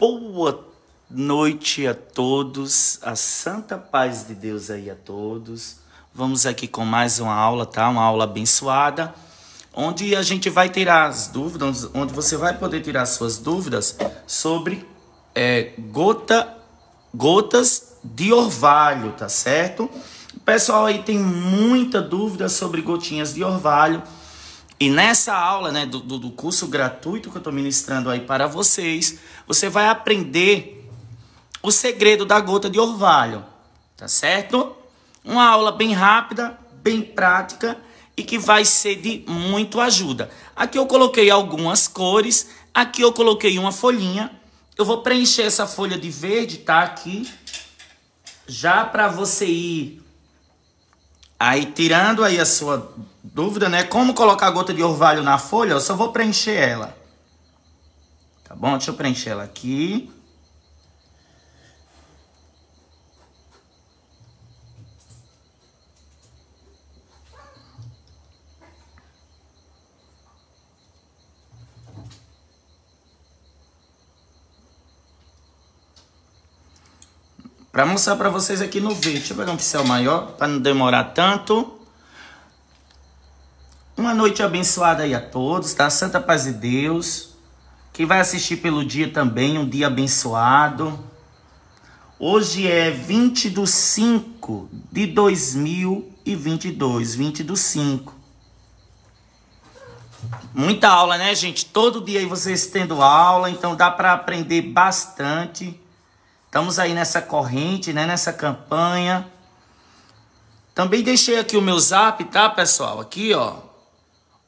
boa noite a todos, a santa paz de Deus aí a todos. Vamos aqui com mais uma aula, tá? Uma aula abençoada, onde a gente vai tirar as dúvidas, onde você vai poder tirar suas dúvidas sobre é, gota, gotas de orvalho, tá certo? O pessoal aí tem muita dúvida sobre gotinhas de orvalho. E nessa aula né, do, do curso gratuito que eu estou ministrando aí para vocês, você vai aprender o segredo da gota de orvalho, tá certo? Uma aula bem rápida, bem prática e que vai ser de muito ajuda. Aqui eu coloquei algumas cores, aqui eu coloquei uma folhinha. Eu vou preencher essa folha de verde, tá aqui, já para você ir Aí, tirando aí a sua dúvida, né? Como colocar a gota de orvalho na folha, eu só vou preencher ela. Tá bom? Deixa eu preencher ela aqui. Para mostrar para vocês aqui no vídeo. Deixa eu pegar um pincel maior para não demorar tanto. Uma noite abençoada aí a todos, tá? Santa paz de Deus. Quem vai assistir pelo dia também, um dia abençoado. Hoje é 20 do 5 de 2022, 20 do 5. Muita aula, né, gente? Todo dia aí vocês tendo aula, então dá para aprender bastante. Estamos aí nessa corrente, né? Nessa campanha. Também deixei aqui o meu zap, tá, pessoal? Aqui, ó.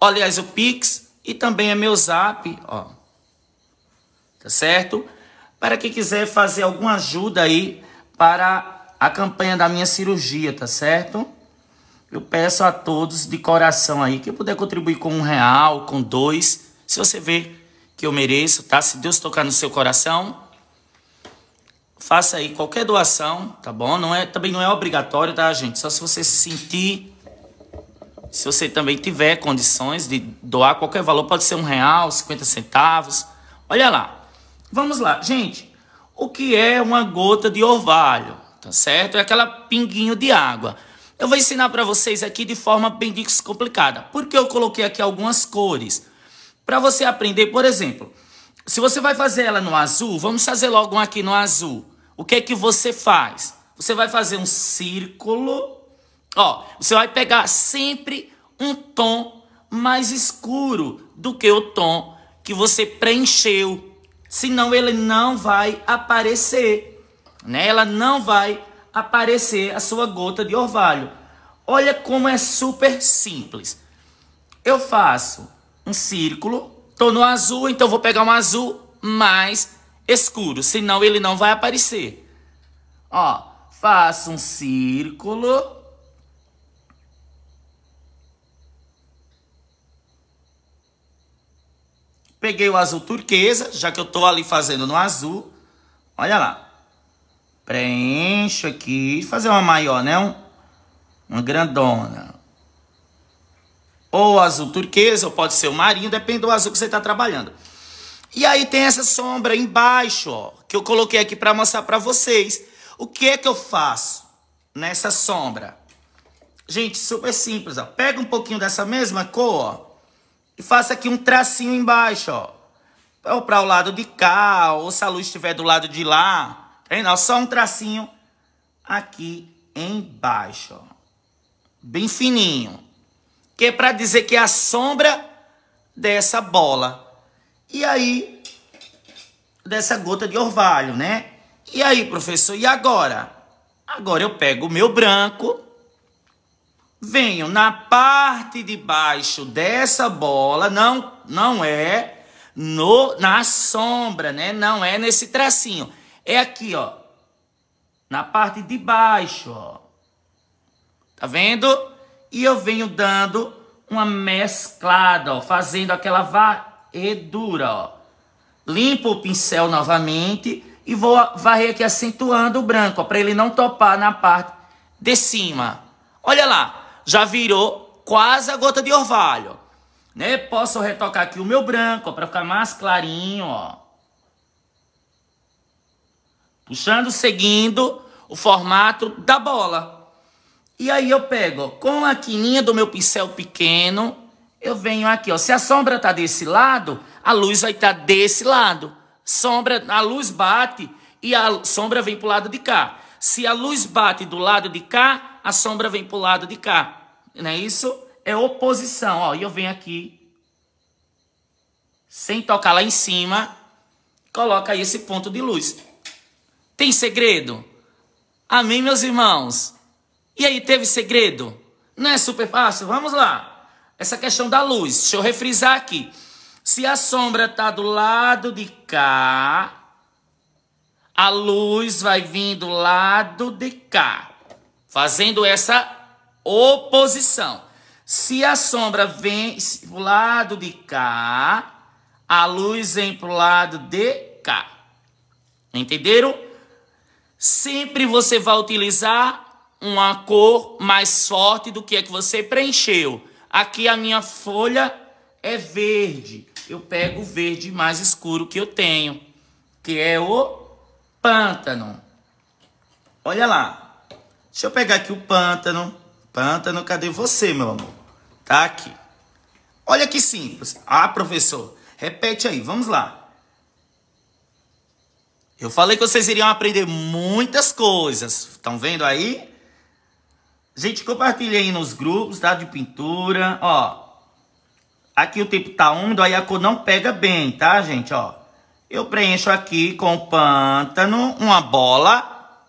Aliás, o Pix e também é meu zap, ó. Tá certo? Para quem quiser fazer alguma ajuda aí para a campanha da minha cirurgia, tá certo? Eu peço a todos de coração aí que puder contribuir com um real, com dois, se você vê que eu mereço, tá? Se Deus tocar no seu coração, faça aí qualquer doação, tá bom? Não é, também não é obrigatório, tá, gente? Só se você se sentir, se você também tiver condições de doar qualquer valor, pode ser um real, 50 centavos. Olha lá. Vamos lá, gente. O que é uma gota de orvalho, tá certo? É aquela pinguinho de água. Eu vou ensinar para vocês aqui de forma bem descomplicada. Porque eu coloquei aqui algumas cores para você aprender, por exemplo, se você vai fazer ela no azul, vamos fazer logo uma aqui no azul o que é que você faz? Você vai fazer um círculo, ó, você vai pegar sempre um tom mais escuro do que o tom que você preencheu, senão ele não vai aparecer, né? Ela não vai aparecer a sua gota de orvalho. Olha como é super simples. Eu faço um círculo, tô no azul, então vou pegar um azul mais escuro, senão ele não vai aparecer. Ó, faça um círculo. Peguei o azul turquesa, já que eu tô ali fazendo no azul. Olha lá. Preencho aqui. Fazer uma maior, né? Um, uma grandona. Ou azul turquesa, ou pode ser o marinho, depende do azul que você está trabalhando. E aí tem essa sombra embaixo, ó, que eu coloquei aqui para mostrar para vocês. O que é que eu faço nessa sombra? Gente, super simples, ó. Pega um pouquinho dessa mesma cor, ó, e faça aqui um tracinho embaixo, ó. Ou para o lado de cá, ou se a luz estiver do lado de lá. Tá vendo? Só um tracinho aqui embaixo, ó. Bem fininho. Que é para dizer que é a sombra dessa bola. E aí, dessa gota de orvalho, né? E aí, professor, e agora? Agora eu pego o meu branco, venho na parte de baixo dessa bola, não, não é no, na sombra, né? Não é nesse tracinho. É aqui, ó. Na parte de baixo, ó. Tá vendo? E eu venho dando uma mesclada, ó, fazendo aquela va e dura, ó. Limpo o pincel novamente e vou varrer aqui acentuando o branco, para ele não topar na parte de cima. Olha lá, já virou quase a gota de orvalho. Né? Posso retocar aqui o meu branco, para ficar mais clarinho, ó. Puxando, seguindo o formato da bola. E aí eu pego com a quininha do meu pincel pequeno, eu venho aqui, ó. Se a sombra tá desse lado, a luz vai estar tá desse lado. Sombra, a luz bate e a sombra vem pro lado de cá. Se a luz bate do lado de cá, a sombra vem pro lado de cá. Não é isso? É oposição, ó. E eu venho aqui, sem tocar lá em cima, coloca aí esse ponto de luz. Tem segredo? Amém, meus irmãos? E aí, teve segredo? Não é super fácil? Vamos lá. Essa questão da luz, deixa eu refrisar aqui. Se a sombra está do lado de cá, a luz vai vir do lado de cá, fazendo essa oposição. Se a sombra vem pro lado de cá, a luz vem pro lado de cá. Entenderam? Sempre você vai utilizar uma cor mais forte do que a que você preencheu. Aqui a minha folha é verde. Eu pego o verde mais escuro que eu tenho, que é o pântano. Olha lá. Deixa eu pegar aqui o pântano. Pântano, cadê você, meu amor? Tá aqui. Olha que simples. Ah, professor, repete aí, vamos lá. Eu falei que vocês iriam aprender muitas coisas. Estão vendo aí? Gente, compartilha aí nos grupos, tá? De pintura, ó. Aqui o tempo tá úmido, aí a cor não pega bem, tá, gente? Ó, eu preencho aqui com pântano, uma bola.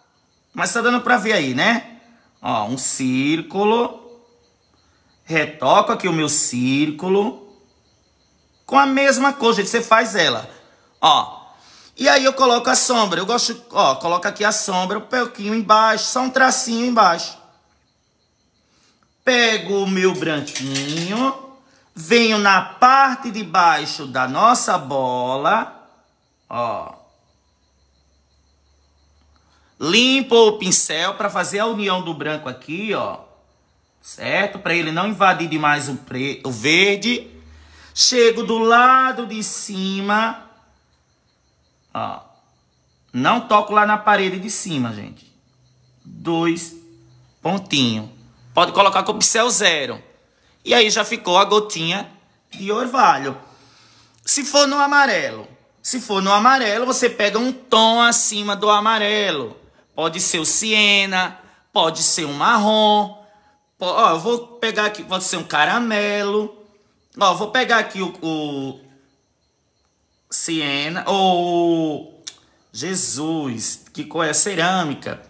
Mas tá dando pra ver aí, né? Ó, um círculo. Retoco aqui o meu círculo. Com a mesma cor, gente, você faz ela. Ó, e aí eu coloco a sombra. Eu gosto, ó, coloco aqui a sombra, um pouquinho embaixo, só um tracinho embaixo pego o meu branquinho, venho na parte de baixo da nossa bola, ó. Limpo o pincel para fazer a união do branco aqui, ó. Certo? Para ele não invadir demais o, pre... o verde. Chego do lado de cima, ó. Não toco lá na parede de cima, gente. Dois pontinhos. Pode colocar com o pincel zero. E aí já ficou a gotinha de orvalho. Se for no amarelo, se for no amarelo, você pega um tom acima do amarelo. Pode ser o siena, pode ser um marrom. ó, eu vou pegar aqui, pode ser um caramelo. Ó, vou pegar aqui o, o siena ou Jesus, que cor é cerâmica.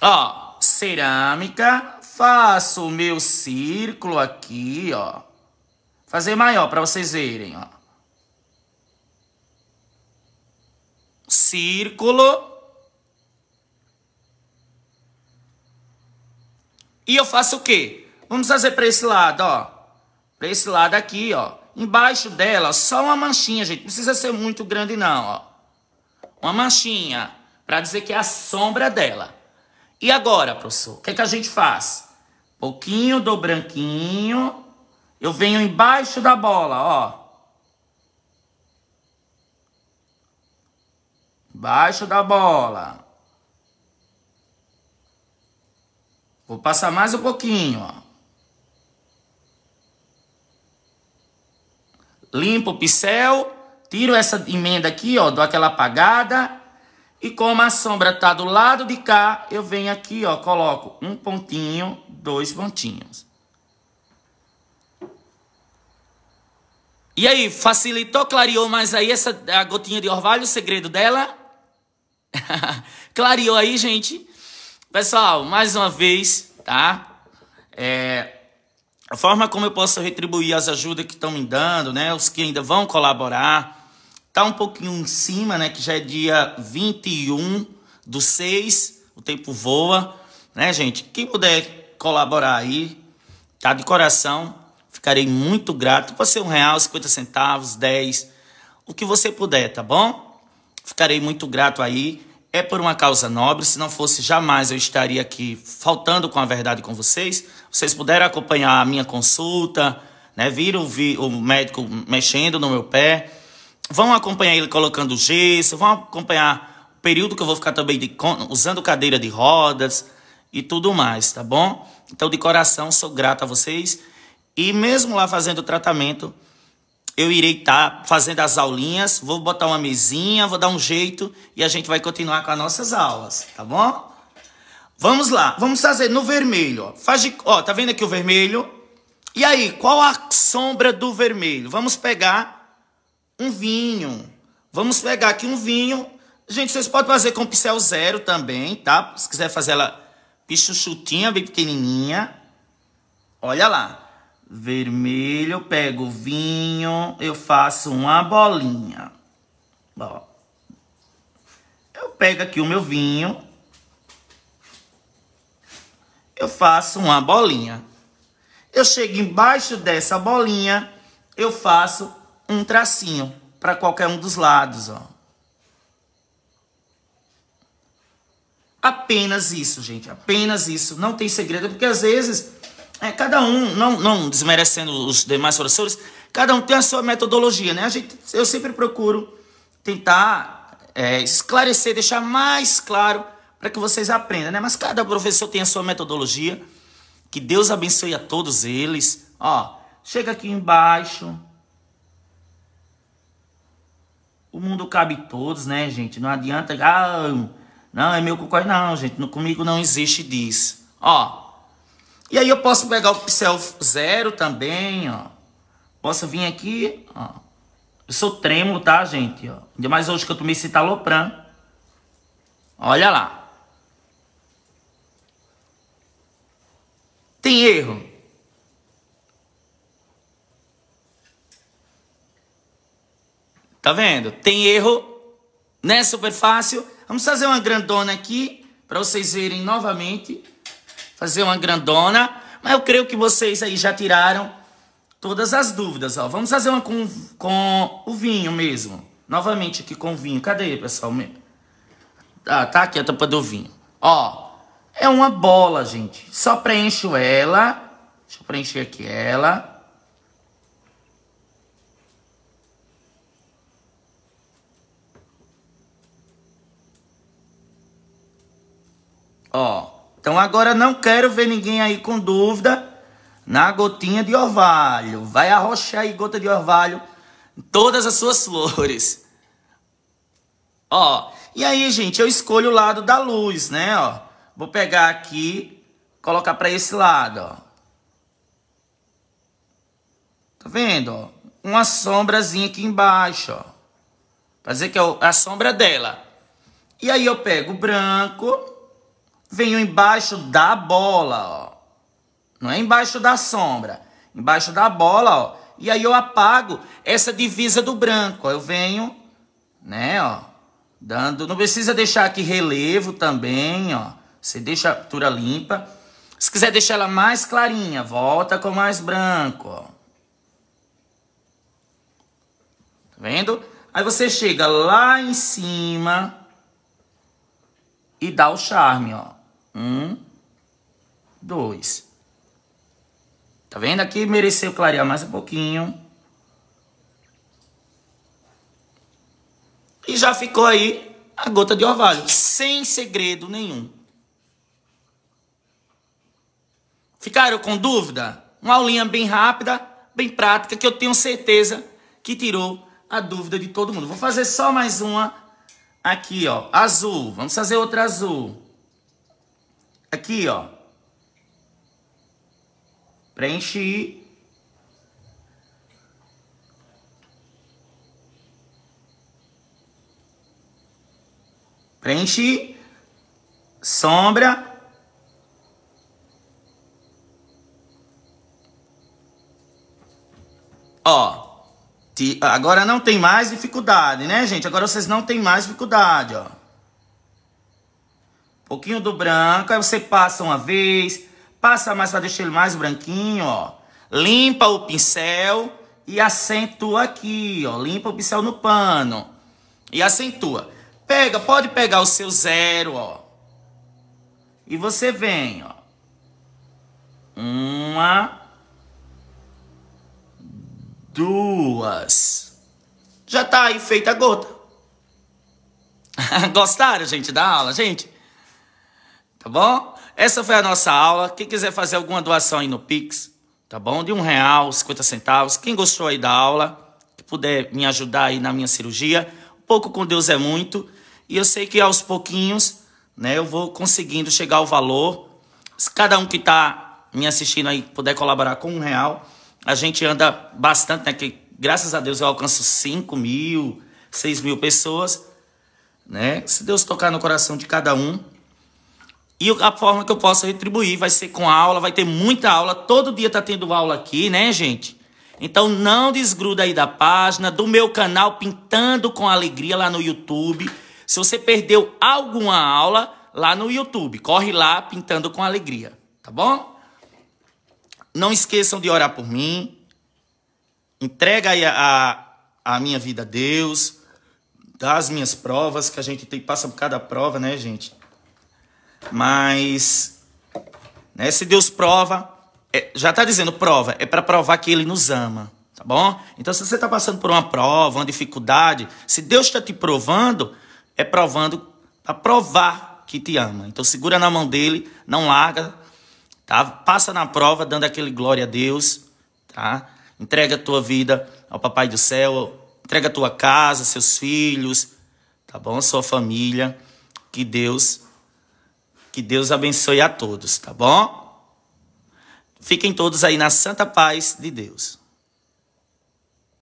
Ó, cerâmica, Faço o meu círculo aqui, ó. Fazer maior para vocês verem, ó. Círculo. E eu faço o quê? Vamos fazer para esse lado, ó. Para esse lado aqui, ó. Embaixo dela, só uma manchinha, gente. Não precisa ser muito grande, não, ó. Uma manchinha. Para dizer que é a sombra dela. E agora, professor? O que, é que a gente faz? Pouquinho, do branquinho. Eu venho embaixo da bola, ó. Embaixo da bola. Vou passar mais um pouquinho, ó. Limpo o pincel, tiro essa emenda aqui, ó, dou aquela apagada e como a sombra está do lado de cá, eu venho aqui, ó, coloco um pontinho, dois pontinhos. E aí, facilitou, clareou mais aí essa a gotinha de orvalho, o segredo dela? clareou aí, gente? Pessoal, mais uma vez, tá? É, a forma como eu posso retribuir as ajudas que estão me dando, né? Os que ainda vão colaborar, Tá um pouquinho em cima, né? Que já é dia 21 do 6. O tempo voa, né, gente? Quem puder colaborar aí, tá? De coração, ficarei muito grato. Pode ser um real, 50 centavos, 10, o que você puder, tá bom? Ficarei muito grato aí. É por uma causa nobre. Se não fosse, jamais eu estaria aqui faltando com a verdade com vocês. Vocês puderam acompanhar a minha consulta, né? Viram vi o médico mexendo no meu pé Vão acompanhar ele colocando gesso, vão acompanhar o período que eu vou ficar também de, usando cadeira de rodas e tudo mais, tá bom? Então, de coração, sou grato a vocês. E mesmo lá fazendo o tratamento, eu irei estar tá fazendo as aulinhas, vou botar uma mesinha, vou dar um jeito e a gente vai continuar com as nossas aulas, tá bom? Vamos lá, vamos fazer no vermelho, ó. Faz de, ó, tá vendo aqui o vermelho? E aí, qual a sombra do vermelho? Vamos pegar um vinho. Vamos pegar aqui um vinho. Gente, vocês podem fazer com pincel zero também, tá? Se quiser fazer ela pichuchutinha, bem pequenininha. Olha lá. Vermelho, eu pego o vinho, eu faço uma bolinha. Ó. Eu pego aqui o meu vinho. Eu faço uma bolinha. Eu chego embaixo dessa bolinha, eu faço um tracinho para qualquer um dos lados, ó. Apenas isso, gente, apenas isso. Não tem segredo, porque às vezes é, cada um, não, não desmerecendo os demais professores, cada um tem a sua metodologia, né? A gente, eu sempre procuro tentar é, esclarecer, deixar mais claro para que vocês aprendam, né? Mas cada professor tem a sua metodologia. Que Deus abençoe a todos eles. Ó, chega aqui embaixo O mundo cabe todos, né, gente? Não adianta. Ah, não, é meu concorrente. Não, gente. no comigo não existe disso. Ó. E aí eu posso pegar o pixel zero também, ó. Posso vir aqui, ó. Eu sou trêmulo, tá, gente? Ó. Ainda mais hoje que eu tomei citalopram. Olha lá. Tem erro? Tá vendo? Tem erro, né? Super fácil. Vamos fazer uma grandona aqui para vocês verem novamente. Fazer uma grandona. Mas eu creio que vocês aí já tiraram todas as dúvidas. Ó. Vamos fazer uma com, com o vinho mesmo. Novamente aqui com o vinho. Cadê, pessoal? Ah, tá aqui a tampa do vinho. Ó, é uma bola, gente. Só preencho ela. Deixa eu preencher aqui ela. Ó, então agora não quero ver ninguém aí com dúvida na gotinha de orvalho. Vai arrochar aí gota de orvalho em todas as suas flores. Ó, e aí, gente, eu escolho o lado da luz, né, ó. Vou pegar aqui, colocar para esse lado, ó. Tá vendo, ó? Uma sombrazinha aqui embaixo, ó. Pra dizer que é a sombra dela. E aí eu pego o branco venho embaixo da bola, ó. Não é embaixo da sombra, embaixo da bola, ó. E aí eu apago essa divisa do branco, ó. Eu venho, né, ó, dando... Não precisa deixar aqui relevo também, ó. Você deixa a pintura limpa. Se quiser deixar ela mais clarinha, volta com mais branco, ó. Tá vendo? Aí você chega lá em cima e dá o charme, ó. Um, dois. Tá vendo aqui? Mereceu clarear mais um pouquinho. E já ficou aí a gota de orvalho, sem segredo nenhum. Ficaram com dúvida? Uma aulinha bem rápida, bem prática, que eu tenho certeza que tirou a dúvida de todo mundo. Vou fazer só mais uma aqui, ó. Azul. Vamos fazer outra azul. Aqui, ó. Preenchi. Preenchi. Sombra. Ó. Agora não tem mais dificuldade, né, gente? Agora vocês não têm mais dificuldade, ó pouquinho do branco, aí você passa uma vez, passa mais para deixar ele mais branquinho, ó. Limpa o pincel e acentua aqui, ó. Limpa o pincel no pano e acentua. Pega, pode pegar o seu zero, ó. E você vem, ó. Uma. Duas. Já tá aí feita a gota. Gostaram, gente, da aula, gente? Tá bom? Essa foi a nossa aula. Quem quiser fazer alguma doação aí no Pix, tá bom? De um real, 50 centavos. Quem gostou aí da aula, que puder me ajudar aí na minha cirurgia. Pouco com Deus é muito. E eu sei que aos pouquinhos, né, eu vou conseguindo chegar ao valor. Se cada um que está me assistindo aí puder colaborar com um real, a gente anda bastante, né? Que graças a Deus eu alcanço 5 mil, 6 mil pessoas, né? Se Deus tocar no coração de cada um, e a forma que eu posso retribuir vai ser com aula, vai ter muita aula. Todo dia tá tendo aula aqui, né, gente? Então não desgruda aí da página, do meu canal Pintando com Alegria lá no YouTube. Se você perdeu alguma aula lá no YouTube, corre lá Pintando com Alegria, tá bom? Não esqueçam de orar por mim. Entrega aí a, a, a minha vida a Deus. Das minhas provas, que a gente tem, passa por cada prova, né, gente? Mas né, se Deus prova, é, já está dizendo prova, é para provar que Ele nos ama, tá bom? Então, se você está passando por uma prova, uma dificuldade, se Deus está te provando, é provando para provar que te ama. Então, segura na mão dele, não larga, tá? Passa na prova, dando aquele glória a Deus, tá? Entrega a tua vida ao Papai do Céu, entrega a tua casa, seus filhos, tá bom? Sua família, que Deus que Deus abençoe a todos, tá bom? Fiquem todos aí na santa paz de Deus.